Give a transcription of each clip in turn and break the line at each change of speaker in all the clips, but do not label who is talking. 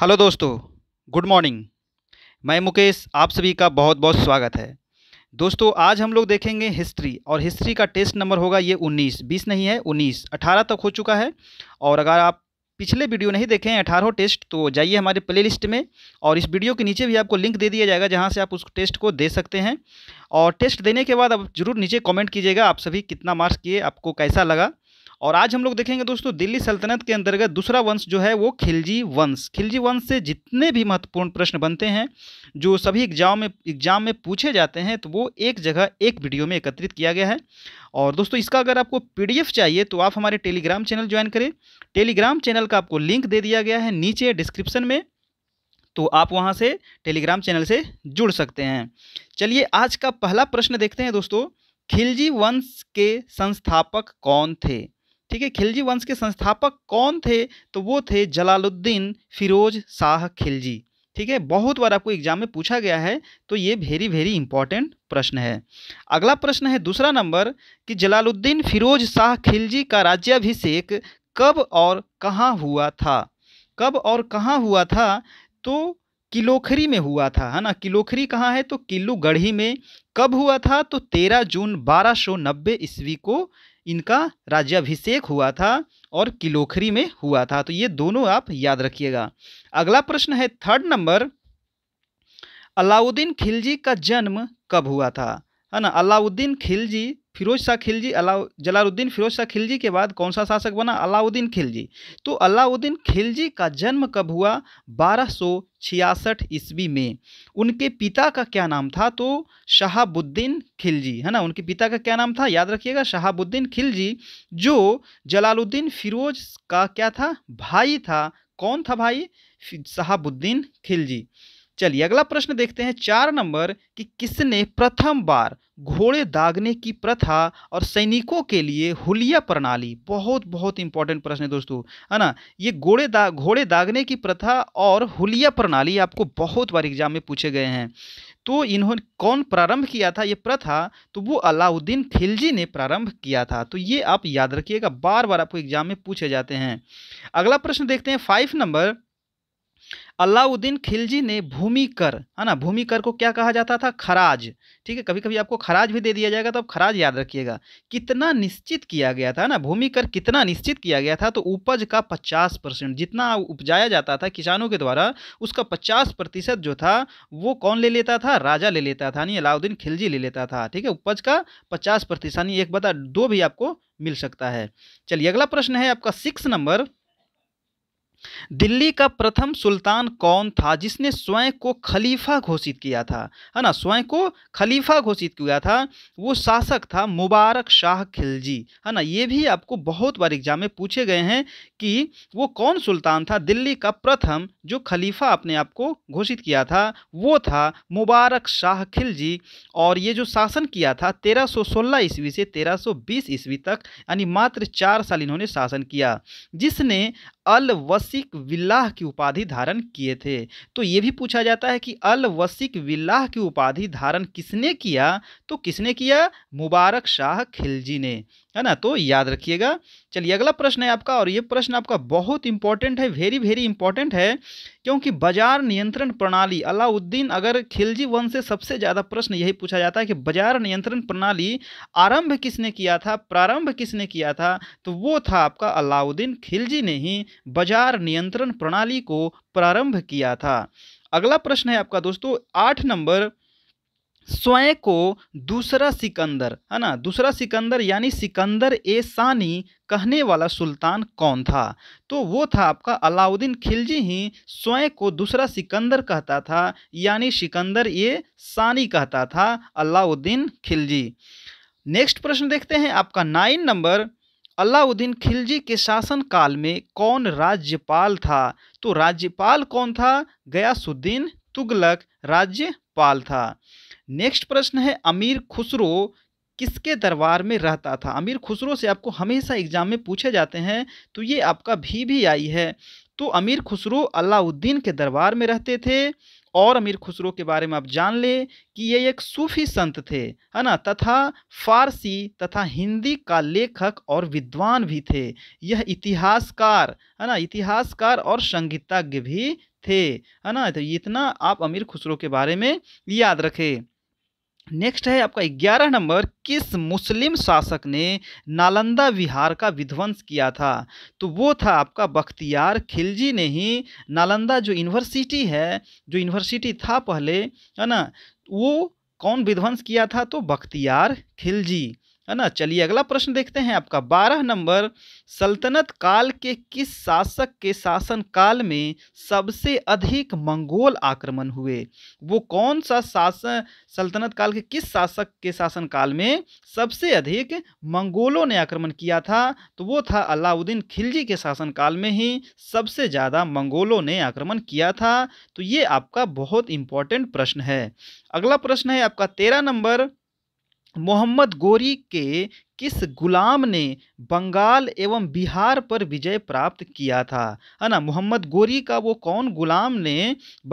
hello दोस्तों good morning मैं मुकेश आप सभी का बहुत बहुत स्वागत है दोस्तों आज हम लोग देखेंगे हिस्ट्री और हिस्ट्री का टेस्ट नंबर होगा ये 19 20 नहीं है 19 18 तक हो चुका है और अगर आप पिछले वीडियो नहीं देखे हैं अठारह टेस्ट तो जाइए हमारे प्लेलिस्ट में और इस वीडियो के नीचे भी आपको लिंक दे दिया जाएगा जहाँ से आप उस टेस्ट को दे सकते हैं और टेस्ट देने के बाद आप जरूर नीचे कॉमेंट कीजिएगा आप सभी कितना मार्क्स किए आपको कैसा लगा और आज हम लोग देखेंगे दोस्तों दिल्ली सल्तनत के अंतर्गत दूसरा वंश जो है वो खिलजी वंश खिलजी वंश से जितने भी महत्वपूर्ण प्रश्न बनते हैं जो सभी एग्जाम में एग्जाम में पूछे जाते हैं तो वो एक जगह एक वीडियो में एकत्रित किया गया है और दोस्तों इसका अगर आपको पी चाहिए तो आप हमारे टेलीग्राम चैनल ज्वाइन करें टेलीग्राम चैनल का आपको लिंक दे दिया गया है नीचे डिस्क्रिप्शन में तो आप वहां से टेलीग्राम चैनल से जुड़ सकते हैं चलिए आज का पहला प्रश्न देखते हैं दोस्तों खिलजी वंश के संस्थापक कौन थे ठीक है खिलजी वंश के संस्थापक कौन थे तो वो थे जलालुद्दीन फिरोज शाह खिलजी ठीक है बहुत बार आपको एग्जाम में पूछा गया है तो ये वेरी वेरी इंपॉर्टेंट प्रश्न है अगला प्रश्न है दूसरा नंबर कि जलालुद्दीन फिरोज शाह खिलजी का राज्याभिषेक कब और कहाँ हुआ था कब और कहाँ हुआ था तो किलोखरी में हुआ था है ना किलोखरी कहाँ है तो किल्लू गढ़ी में कब हुआ था तो 13 जून 1290 ईस्वी को इनका राज्याभिषेक हुआ था और किलोखरी में हुआ था तो ये दोनों आप याद रखिएगा अगला प्रश्न है थर्ड नंबर अलाउद्दीन खिलजी का जन्म कब हुआ था है ना अलाउद्दीन खिलजी फिरोज शाह खिलजी अलाउ जलालुद्दीन फिरोज शाह खिलजी के बाद कौन सा शासक बना अलाउद्दीन खिलजी तो अलाउद्दीन खिलजी का जन्म कब हुआ बारह छियासठ ईस्वी में उनके पिता का क्या नाम था तो शहाबुद्दीन खिलजी है ना उनके पिता का क्या नाम था याद रखिएगा शहाबुद्दीन खिलजी जो जलालुद्दीन फिरोज का क्या था भाई था कौन था भाई शहाबुद्दीन खिलजी चलिए अगला प्रश्न देखते हैं चार नंबर कि किसने प्रथम बार घोड़े दागने की प्रथा और सैनिकों के लिए हुलिया प्रणाली बहुत बहुत इंपॉर्टेंट प्रश्न है दोस्तों है ना ये घोड़े दा घोड़े दागने की प्रथा और हुलिया प्रणाली आपको बहुत बार एग्जाम में पूछे गए हैं तो इन्होंने कौन प्रारंभ किया था ये प्रथा तो वो अलाउद्दीन खिलजी ने प्रारंभ किया था तो ये आप याद रखिएगा बार बार आपको एग्जाम में पूछे जाते हैं अगला प्रश्न देखते हैं फाइव नंबर अलाउद्दीन खिलजी ने भूमि कर है ना भूमि कर को क्या कहा जाता था खराज ठीक है कभी कभी आपको खराज भी दे दिया जाएगा तो आप खराज याद रखिएगा कितना निश्चित किया गया था ना भूमि कर कितना निश्चित किया गया था तो उपज का पचास परसेंट जितना उपजाया जाता था किसानों के द्वारा उसका पचास प्रतिशत जो था वो कौन ले लेता था राजा ले लेता था यानी अलाउद्दीन खिलजी ले लेता था ठीक है उपज का पचास प्रतिशत यानी एक बता दो भी आपको मिल सकता है चलिए अगला प्रश्न है आपका सिक्स नंबर दिल्ली का प्रथम सुल्तान कौन था जिसने स्वयं को खलीफा घोषित किया था है ना स्वयं को खलीफा घोषित किया था वो शासक था मुबारक शाह खिलजी है ना ये भी आपको बहुत बार एग्जाम में पूछे गए हैं कि वो कौन सुल्तान था दिल्ली का प्रथम जो खलीफा अपने आप को घोषित किया था वो था मुबारक शाह खिलजी और ये जो शासन किया था तेरह ईस्वी से तेरह ईस्वी तक यानी मात्र चार साल इन्होंने शासन किया जिसने अल वसिक विल्लाह की उपाधि धारण किए थे तो ये भी पूछा जाता है कि अल वसिक विल्लाह की उपाधि धारण किसने किया तो किसने किया मुबारक शाह खिलजी ने है ना तो याद रखिएगा चलिए अगला प्रश्न है आपका और ये प्रश्न आपका बहुत इंपॉर्टेंट है वेरी वेरी इंपॉर्टेंट है क्योंकि बाजार नियंत्रण प्रणाली अलाउद्दीन अगर खिलजी वंश से सबसे ज़्यादा प्रश्न यही पूछा जाता है कि बाजार नियंत्रण प्रणाली आरंभ किसने किया था प्रारंभ किसने किया था तो वो था आपका अलाउद्दीन खिलजी ने ही बाजार नियंत्रण प्रणाली को प्रारंभ किया था अगला प्रश्न है आपका दोस्तों आठ नंबर स्वयं को दूसरा सिकंदर है ना दूसरा सिकंदर यानी सिकंदर ए सानी कहने वाला सुल्तान कौन था तो वो था आपका अलाउद्दीन खिलजी ही स्वयं को दूसरा सिकंदर कहता था यानी सिकंदर ए सानी कहता था अलाउद्दीन खिलजी नेक्स्ट प्रश्न देखते हैं आपका नाइन नंबर अलाउद्दीन खिलजी के शासन काल में कौन राज्यपाल था तो राज्यपाल कौन था गयासुद्दीन तुगलक राज्यपाल था नेक्स्ट प्रश्न है अमीर खुसरो किसके दरबार में रहता था अमीर खुसरो से आपको हमेशा एग्जाम में पूछे जाते हैं तो ये आपका भी भी आई है तो अमीर खुसरो अलाउद्दीन के दरबार में रहते थे और अमीर खुसरो के बारे में आप जान लें कि ये एक सूफी संत थे है ना तथा फारसी तथा हिंदी का लेखक और विद्वान भी थे यह इतिहासकार है ना इतिहासकार और संगीतज्ञ भी थे है ना तो इतना आप अमीर खुसरो के बारे में याद रखें नेक्स्ट है आपका ग्यारह नंबर किस मुस्लिम शासक ने नालंदा विहार का विध्वंस किया था तो वो था आपका बख्तियार खिलजी ने ही नालंदा जो यूनिवर्सिटी है जो यूनिवर्सिटी था पहले है ना वो कौन विध्वंस किया था तो बख्तियार खिलजी है ना चलिए अगला प्रश्न देखते हैं आपका बारह नंबर सल्तनत काल के किस शासक के शासन काल में सबसे अधिक मंगोल आक्रमण हुए वो कौन सा शासन सल्तनत काल के किस शासक के शासन काल में सबसे अधिक मंगोलों ने आक्रमण किया था तो वो था अलाउद्दीन खिलजी के शासन काल में ही सबसे ज़्यादा मंगोलों ने आक्रमण किया था तो ये आपका बहुत इंपॉर्टेंट प्रश्न है अगला प्रश्न है आपका तेरह नंबर मोहम्मद गोरी के किस गुलाम ने बंगाल एवं बिहार पर विजय प्राप्त किया था है ना मोहम्मद गोरी का वो कौन गुलाम ने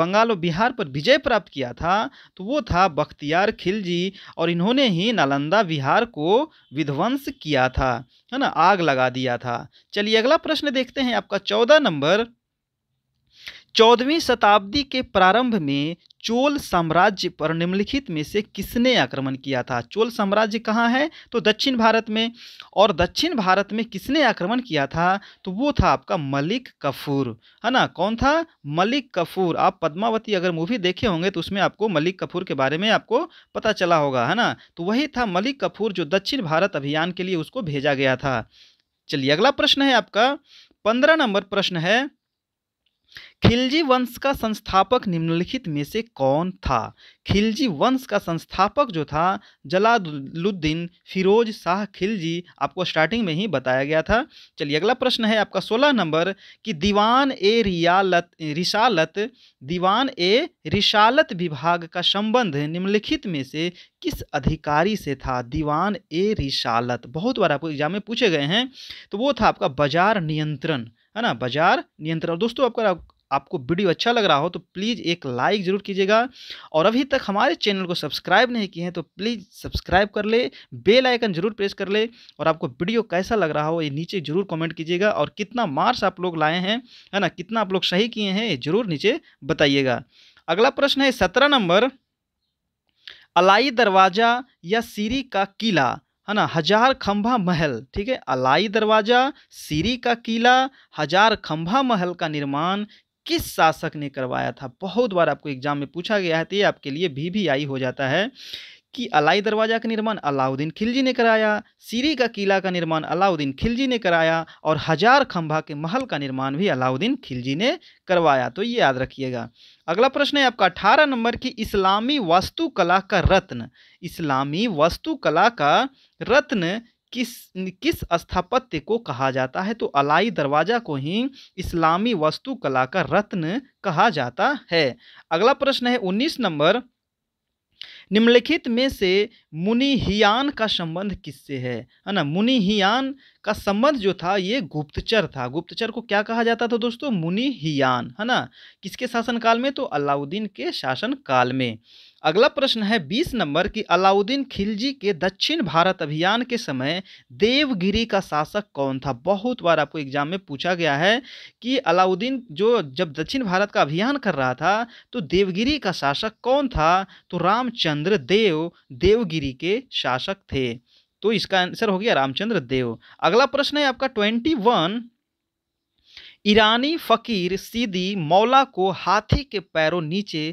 बंगाल और बिहार पर विजय प्राप्त किया था तो वो था बख्तियार खिलजी और इन्होंने ही नालंदा बिहार को विध्वंस किया था है ना आग लगा दिया था चलिए अगला प्रश्न देखते हैं आपका चौदह नंबर चौदहवीं शताब्दी के प्रारंभ में चोल साम्राज्य पर निम्नलिखित में से किसने आक्रमण किया था चोल साम्राज्य कहाँ है तो दक्षिण भारत में और दक्षिण भारत में किसने आक्रमण किया था तो वो था आपका मलिक कफूर है ना कौन था मलिक कफूर आप पद्मावती अगर मूवी देखे होंगे तो उसमें आपको मलिक कफूर के बारे में आपको पता चला होगा है ना तो वही था मलिक कफूर जो दक्षिण भारत अभियान के लिए उसको भेजा गया था चलिए अगला प्रश्न है आपका पंद्रह नंबर प्रश्न है खिलजी वंश का संस्थापक निम्नलिखित में से कौन था खिलजी वंश का संस्थापक जो था जलालुद्दीन फिरोज शाह खिलजी आपको स्टार्टिंग में ही बताया गया था चलिए अगला प्रश्न है आपका सोलह नंबर कि दीवान ए रियालत रिसालत दीवान ए रिसालत विभाग का संबंध निम्नलिखित में से किस अधिकारी से था दीवान ए रिसालत बहुत बार आपको एग्जाम में पूछे गए हैं तो वो था आपका बाजार नियंत्रण है ना बाजार नियंत्रण और दोस्तों आपका आपको वीडियो अच्छा लग रहा हो तो प्लीज़ एक लाइक ज़रूर कीजिएगा और अभी तक हमारे चैनल को सब्सक्राइब नहीं किए हैं तो प्लीज़ सब्सक्राइब कर ले बेल आइकन ज़रूर प्रेस कर ले और आपको वीडियो कैसा लग रहा हो ये नीचे ज़रूर कमेंट कीजिएगा और कितना मार्क्स आप लोग लाए हैं है ना कितना आप लोग सही किए हैं ये ज़रूर नीचे बताइएगा अगला प्रश्न है सत्रह नंबर अलाई दरवाज़ा या सीरी का किला है ना हजार खंभा महल ठीक है अलाई दरवाजा सीरी का किला हजार खंभा महल का निर्माण किस शासक ने करवाया था बहुत बार आपको एग्जाम में पूछा गया है तो ये आपके लिए भी, भी आई हो जाता है कि अलाई दरवाज़ा का निर्माण अलाउद्दीन खिलजी ने कराया सीरी का किला का निर्माण अलाउद्दीन खिलजी ने कराया और हजार खंभा के महल का निर्माण भी अलाउद्दीन खिलजी ने करवाया तो ये याद रखिएगा अगला प्रश्न है आपका अठारह नंबर की इस्लामी वास्तुकला का रत्न इस्लामी वास्तुकला का रत्न किस किस स्थापत्य को कहा जाता है तो अलाई दरवाज़ा को ही इस्लामी वास्तुकला का रत्न कहा जाता है अगला प्रश्न है उन्नीस नंबर निम्नलिखित में से हियान का संबंध किससे है है ना हियान का संबंध जो था ये गुप्तचर था गुप्तचर को क्या कहा जाता था दोस्तों मुनि हियान है ना किसके शासनकाल में तो अलाउद्दीन के शासनकाल में अगला प्रश्न है बीस नंबर कि अलाउद्दीन खिलजी के दक्षिण भारत अभियान के समय देवगिरी का शासक कौन था बहुत बार आपको एग्जाम में पूछा गया है कि अलाउद्दीन जो जब दक्षिण भारत का अभियान कर रहा था तो देवगिरी का शासक कौन था तो रामचंद्र देव देवगिरी के शासक थे तो इसका आंसर हो गया रामचंद्र देव अगला प्रश्न है आपका ट्वेंटी वन ईरानी फकीर सीदी मौला को हाथी के पैरों नीचे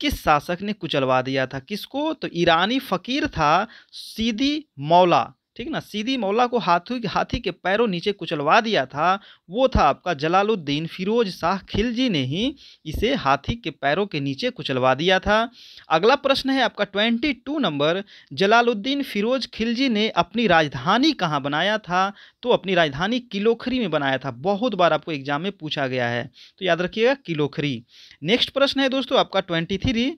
किस शासक ने कुचलवा दिया था किसको तो ईरानी फ़कीर था सीदी मौला ठीक ना सीधी मौला को हाथी हाथी के पैरों नीचे कुचलवा दिया था वो था आपका जलालुद्दीन फिरोज शाह खिलजी ने ही इसे हाथी के पैरों के नीचे कुचलवा दिया था अगला प्रश्न है आपका twenty two number Jalaluddin Firoz Khilji ने अपनी राजधानी कहाँ बनाया था तो अपनी राजधानी किलोखरी में बनाया था बहुत बार आपको एग्जाम में पूछा गया है तो याद रखिएगा किलोखरी नेक्स्ट प्रश्न है दोस्तों आपका ट्वेंटी थ्री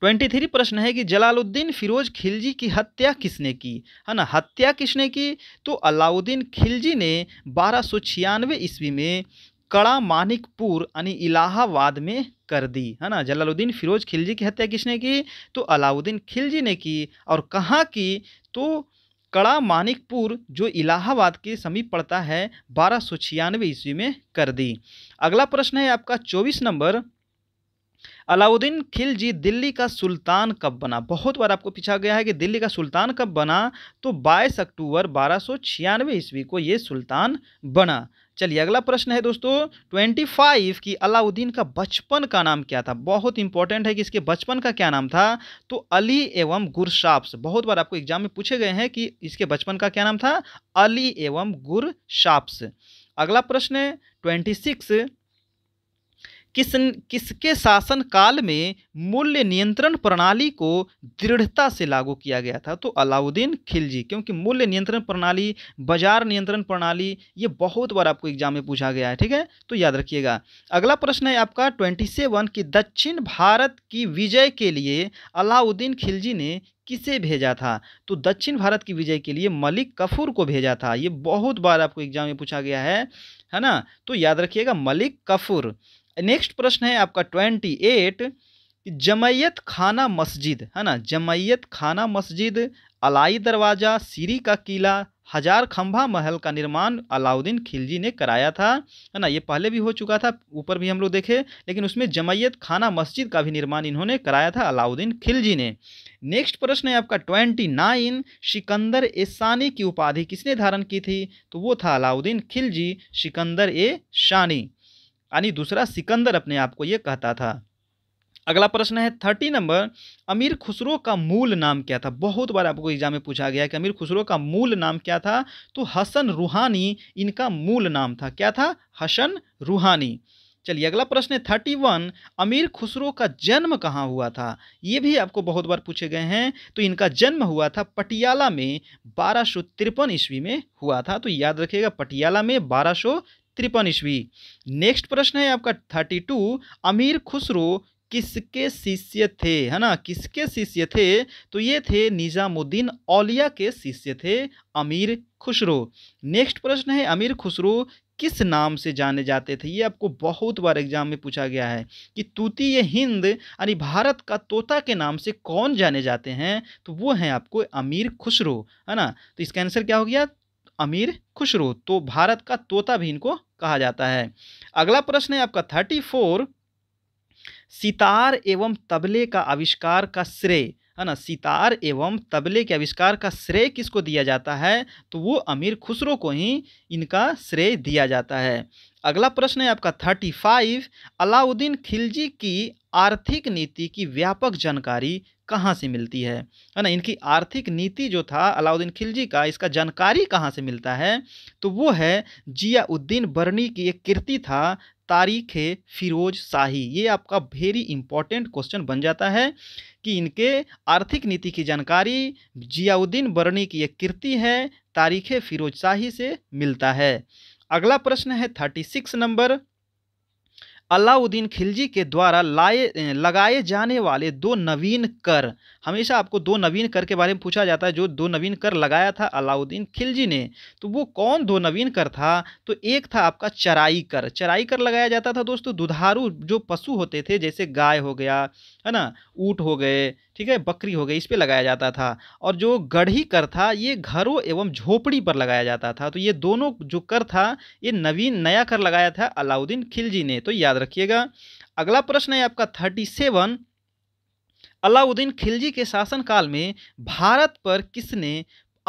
ट्वेंटी थ्री प्रश्न है कि जलालुद्दीन फिरोज खिलजी की हत्या किसने की है ना हत्या किसने की तो अलाउद्दीन खिलजी ने बारह सौ छियानवे ईस्वी में कड़ा मानिकपुर यानी इलाहाबाद में कर दी है ना जलालुद्दीन फिरोज खिलजी की हत्या किसने की तो अलाउद्दीन खिलजी ने की और कहाँ की तो कड़ा मानिकपुर जो इलाहाबाद के समीप पड़ता है बारह सौ छियानवे ईस्वी में कर दी अगला प्रश्न है आपका चौबीस नंबर अलाउद्दीन खिलजी दिल्ली का सुल्तान कब बना बहुत बार आपको पूछा गया है कि दिल्ली का सुल्तान कब बना तो 22 अक्टूबर बारह सौ छियानवे ईस्वी को ये सुल्तान बना चलिए अगला प्रश्न है दोस्तों 25 कि अलाउद्दीन का बचपन का नाम क्या था बहुत इंपॉर्टेंट है कि इसके बचपन का क्या नाम था तो अली एवं गुरशाप्स बहुत बार आपको एग्जाम में पूछे गए हैं कि इसके बचपन का क्या नाम था अली एवं गुरशाप्स अगला प्रश्न ट्वेंटी सिक्स किस किसके शासनकाल में मूल्य नियंत्रण प्रणाली को दृढ़ता से लागू किया गया था तो अलाउद्दीन खिलजी क्योंकि मूल्य नियंत्रण प्रणाली बाजार नियंत्रण प्रणाली ये बहुत बार आपको एग्जाम में पूछा गया है ठीक है तो याद रखिएगा अगला प्रश्न है आपका ट्वेंटी सेवन की दक्षिण भारत की विजय के लिए अलाउद्दीन खिलजी ने किसे भेजा था तो दक्षिण भारत की विजय के लिए मलिक कफूर को भेजा था ये बहुत बार आपको एग्जाम में पूछा गया है है ना तो याद रखिएगा मलिक कफूर नेक्स्ट प्रश्न है आपका ट्वेंटी एट जमैयत खाना मस्जिद है ना जमैयत खाना मस्जिद अलाई दरवाज़ा सीरी का किला हजार खंभा महल का निर्माण अलाउद्दीन खिलजी ने कराया था है ना ये पहले भी हो चुका था ऊपर भी हम लोग देखे लेकिन उसमें जमैयत खाना मस्जिद का भी निर्माण इन्होंने कराया था अलाउद्दीन खिलजी ने नेक्स्ट प्रश्न है आपका ट्वेंटी नाइन सिकंदर ए सानी की उपाधि किसने धारण की थी तो वो था अलाउद्दीन खिलजी सिकंदर ए शानी यानी दूसरा सिकंदर अपने आप को ये कहता था अगला प्रश्न है थर्टी नंबर अमीर खुसरो का मूल नाम क्या था बहुत बार आपको एग्जाम में पूछा गया कि अमीर खुसरो का मूल नाम क्या था तो हसन रूहानी इनका मूल नाम था क्या था हसन रूहानी चलिए अगला प्रश्न है थर्टी वन अमीर खुसरो का जन्म कहाँ हुआ था ये भी आपको बहुत बार पूछे गए हैं तो इनका जन्म हुआ था पटियाला में बारह सौ तिरपन ईस्वी में हुआ था तो याद रखिएगा पटियाला में बारह सौ तिरपन ईस्वी नेक्स्ट प्रश्न है आपका थर्टी टू अमीर खुसरो किसके शिष्य थे है ना किसके शिष्य थे तो ये थे निजामुद्दीन औलिया के शिष्य थे अमीर खुसरो नेक्स्ट प्रश्न है अमीर खुसरो किस नाम से जाने जाते थे ये आपको बहुत बार एग्जाम में पूछा गया है कि तूती ये हिंद यानी भारत का तोता के नाम से कौन जाने जाते हैं तो वो हैं आपको अमीर खुसरो है ना तो इसका आंसर क्या हो गया अमीर खुशरू तो भारत का तोता भी इनको कहा जाता है अगला प्रश्न है आपका थर्टी फोर सितार एवं तबले का आविष्कार का श्रेय है ना सितार एवं तबले के आविष्कार का श्रेय किसको दिया जाता है तो वो अमीर खुसरो को ही इनका श्रेय दिया जाता है अगला प्रश्न है आपका थर्टी फाइव अलाउद्दीन खिलजी की आर्थिक नीति की व्यापक जानकारी कहाँ से मिलती है है ना इनकी आर्थिक नीति जो था अलाउद्दीन खिलजी का इसका जानकारी कहाँ से मिलता है तो वो है जियाउद्दीन बर्नी की एक कृति था तारीख फिरोज शाही ये आपका वेरी इंपॉर्टेंट क्वेश्चन बन जाता है कि इनके आर्थिक नीति की जानकारी जियाउद्दीन बर्नी की एक कृति है तारीख फिरोज शाही से मिलता है अगला प्रश्न है thirty six number Alauddin Khilji के द्वारा लाए लगाए जाने वाले दो नवीन कर हमेशा आपको दो नवीन कर के बारे में पूछा जाता है जो दो नवीन कर लगाया था अलाउद्दीन खिलजी ने तो वो कौन दो नवीन कर था तो एक था आपका चराई कर चराई कर लगाया जाता था दोस्तों दुधारू जो पशु होते थे जैसे गाय हो गया है ना ऊँट हो गए ठीक है बकरी हो गई इस पर लगाया जाता था और जो गढ़ी कर था ये घरों एवं झोपड़ी पर लगाया जाता था तो ये दोनों जो कर था ये नवीन नया कर लगाया था अलाउद्दीन खिलजी ने तो याद रखिएगा अगला प्रश्न है आपका थर्टी सेवन अलाउद्दीन खिलजी के शासनकाल में भारत पर किसने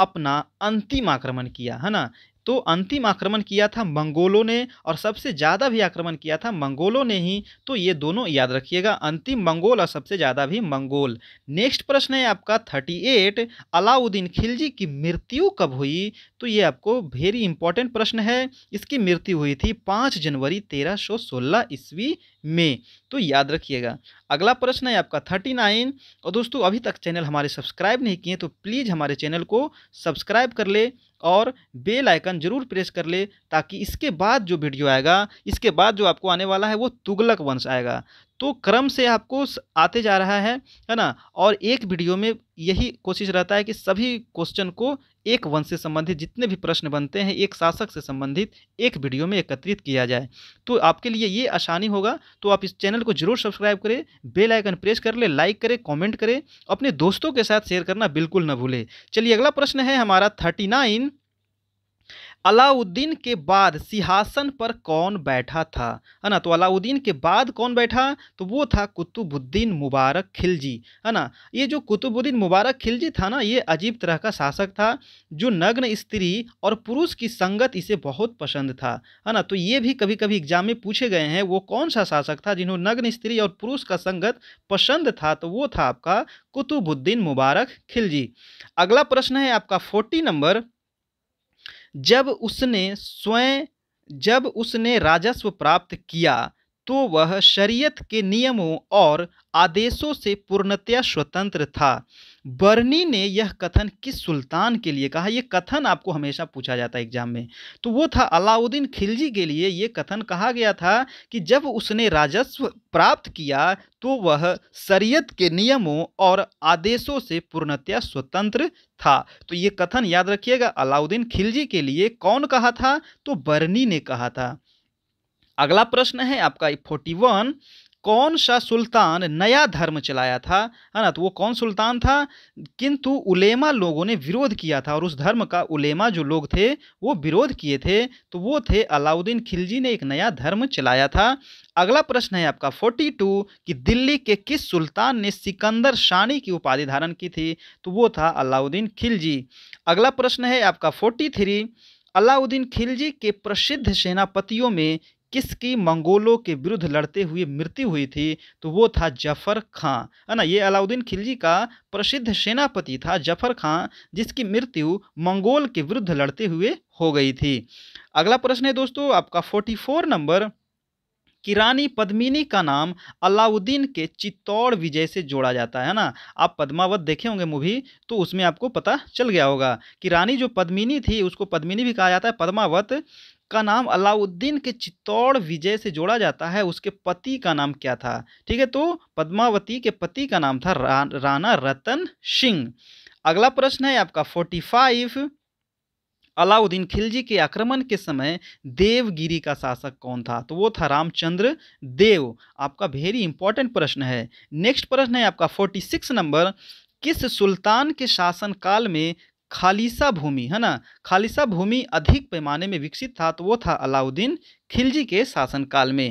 अपना अंतिम आक्रमण किया है ना तो अंतिम आक्रमण किया था मंगोलों ने और सबसे ज़्यादा भी आक्रमण किया था मंगोलों ने ही तो ये दोनों याद रखिएगा अंतिम मंगोल और सबसे ज़्यादा भी मंगोल नेक्स्ट प्रश्न है आपका थर्टी एट अलाउद्दीन खिलजी की मृत्यु कब हुई तो ये आपको वेरी इंपॉर्टेंट प्रश्न है इसकी मृत्यु हुई थी पाँच जनवरी तेरह सौ सोलह ईस्वी में तो याद रखिएगा अगला प्रश्न है आपका थर्टी नाइन और दोस्तों अभी तक चैनल हमारे सब्सक्राइब नहीं किए तो प्लीज़ हमारे चैनल को सब्सक्राइब कर ले और बेल आइकन जरूर प्रेस कर ले ताकि इसके बाद जो वीडियो आएगा इसके बाद जो आपको आने वाला है वो तुगलक वंश आएगा तो क्रम से आपको आते जा रहा है है ना और एक वीडियो में यही कोशिश रहता है कि सभी क्वेश्चन को एक वंश से संबंधित जितने भी प्रश्न बनते हैं एक शासक से संबंधित एक वीडियो में एकत्रित किया जाए तो आपके लिए ये आसानी होगा तो आप इस चैनल को जरूर सब्सक्राइब करें बेल आइकन प्रेस कर ले लाइक करें कमेंट करें अपने दोस्तों के साथ शेयर करना बिल्कुल ना भूलें चलिए अगला प्रश्न है हमारा थर्टी नाइन अलाउद्दीन के बाद सिंहासन पर कौन बैठा था है ना तो अलाउद्दीन के बाद कौन बैठा तो वो था कुतुबुद्दीन मुबारक खिलजी है ना ये जो कुतुबुद्दीन मुबारक खिलजी था ना ये अजीब तरह का शासक था जो नग्न स्त्री और पुरुष की संगत इसे बहुत पसंद था है ना तो ये भी कभी कभी एग्जाम में पूछे गए हैं वो कौन सा शासक था जिन्होंने नग्न स्त्री और पुरुष का संगत पसंद था तो वो था आपका कुतुबुद्दीन मुबारक खिलजी अगला प्रश्न है आपका फोर्टी नंबर जब उसने स्वयं जब उसने राजस्व प्राप्त किया तो वह शरीयत के नियमों और आदेशों से पूर्णतया स्वतंत्र था बर्नी ने यह कथन किस सुल्तान के लिए कहा यह कथन आपको हमेशा पूछा जाता है एग्जाम में तो वो था अलाउद्दीन खिलजी के लिए यह कथन कहा गया था कि जब उसने राजस्व प्राप्त किया तो वह शरीयत के नियमों और आदेशों से पूर्णतया स्वतंत्र था तो ये कथन याद रखिएगा अलाउद्दीन खिलजी के लिए कौन कहा था तो बर्नी ने कहा था अगला प्रश्न है आपका फोर्टी वन कौन सा सुल्तान नया धर्म चलाया था है ना तो वो कौन सुल्तान था किंतु उलेमा लोगों ने विरोध किया था और उस धर्म का उलेमा जो लोग थे वो विरोध किए थे तो वो थे अलाउद्दीन खिलजी ने एक नया धर्म चलाया था अगला प्रश्न है आपका फोर्टी टू कि दिल्ली के किस सुल्तान ने सिकंदर शानी की उपाधि धारण की थी तो वो था अलाउद्दीन खिलजी अगला प्रश्न है आपका फोर्टी थ्री अलाउद्दीन खिलजी के प्रसिद्ध सेनापतियों में किसकी मंगोलों के विरुद्ध लड़ते हुए मृत्यु हुई थी तो वो था जफर खां है ना ये अलाउद्दीन खिलजी का प्रसिद्ध सेनापति था जफर खां जिसकी मृत्यु मंगोल के विरुद्ध लड़ते हुए हो गई थी अगला प्रश्न है दोस्तों आपका फोर्टी फोर नंबर कि रानी पद्मिनी का नाम अलाउद्दीन के चित्तौड़ विजय से जोड़ा जाता है ना आप पद्मावत देखे होंगे मूवी तो उसमें आपको पता चल गया होगा कि रानी जो पद्मिनी थी उसको पद्मिनी भी कहा जाता है पद्मावत का नाम अलाउद्दीन के चित्तौड़ विजय से जोड़ा जाता है उसके पति का नाम क्या था ठीक है तो पद्मावती के पति का नाम था रा, राणा रतन सिंह अगला प्रश्न है आपका फोर्टी फाइव अलाउद्दीन खिलजी के आक्रमण के समय देवगिरी का शासक कौन था तो वो था रामचंद्र देव आपका वेरी इंपॉर्टेंट प्रश्न है नेक्स्ट प्रश्न है आपका फोर्टी सिक्स नंबर किस सुल्तान के शासनकाल में खालिसा भूमि है ना खालिसा भूमि अधिक पैमाने में विकसित था तो वो था अलाउद्दीन खिलजी के शासनकाल में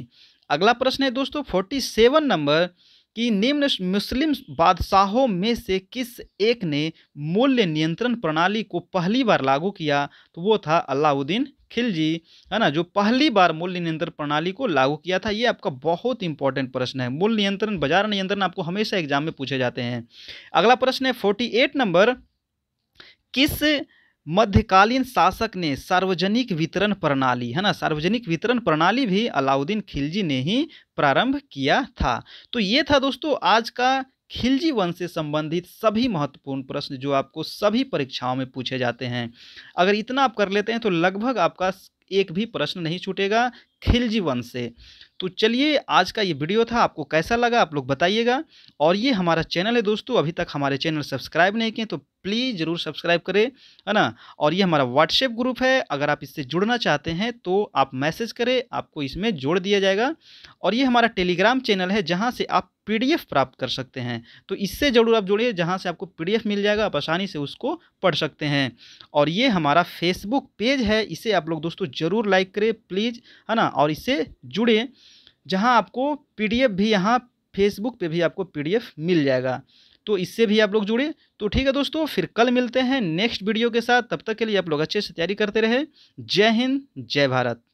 अगला प्रश्न है दोस्तों फोर्टी सेवन नंबर कि निम्न मुस्लिम बादशाहों में से किस एक ने मूल्य नियंत्रण प्रणाली को पहली बार लागू किया तो वो था अलाउद्दीन खिलजी है ना जो पहली बार मूल्य नियंत्रण प्रणाली को लागू किया था ये आपका बहुत इंपॉर्टेंट प्रश्न है मूल्य नियंत्रण बाजार नियंत्रण आपको हमेशा एग्जाम में पूछे जाते हैं अगला प्रश्न है फोर्टी एट नंबर किस मध्यकालीन शासक ने सार्वजनिक वितरण प्रणाली है ना सार्वजनिक वितरण प्रणाली भी अलाउद्दीन खिलजी ने ही प्रारंभ किया था तो ये था दोस्तों आज का खिलजी वंश से संबंधित सभी महत्वपूर्ण प्रश्न जो आपको सभी परीक्षाओं में पूछे जाते हैं अगर इतना आप कर लेते हैं तो लगभग आपका एक भी प्रश्न नहीं छूटेगा खिलजी वंश से तो चलिए आज का ये वीडियो था आपको कैसा लगा आप लोग बताइएगा और ये हमारा चैनल है दोस्तों अभी तक हमारे चैनल सब्सक्राइब नहीं किए तो प्लीज़ ज़रूर सब्सक्राइब करें है ना और ये हमारा व्हाट्सएप ग्रुप है अगर आप इससे जुड़ना चाहते हैं तो आप मैसेज करें आपको इसमें जोड़ दिया जाएगा और ये हमारा टेलीग्राम चैनल है जहाँ से आप पीडीएफ प्राप्त कर सकते हैं तो इससे जरूर आप जुड़िए जहाँ से आपको पीडीएफ मिल जाएगा आप आसानी से उसको पढ़ सकते हैं और ये हमारा फेसबुक पेज है इसे आप लोग दोस्तों ज़रूर लाइक करें प्लीज़ है ना और इससे जुड़े जहाँ आपको पीडीएफ भी यहाँ फेसबुक पे भी आपको पीडीएफ मिल जाएगा तो इससे भी आप लोग जुड़े तो ठीक है दोस्तों फिर कल मिलते हैं नेक्स्ट वीडियो के साथ तब तक के लिए आप लोग अच्छे से तैयारी करते रहे जय हिंद जय भारत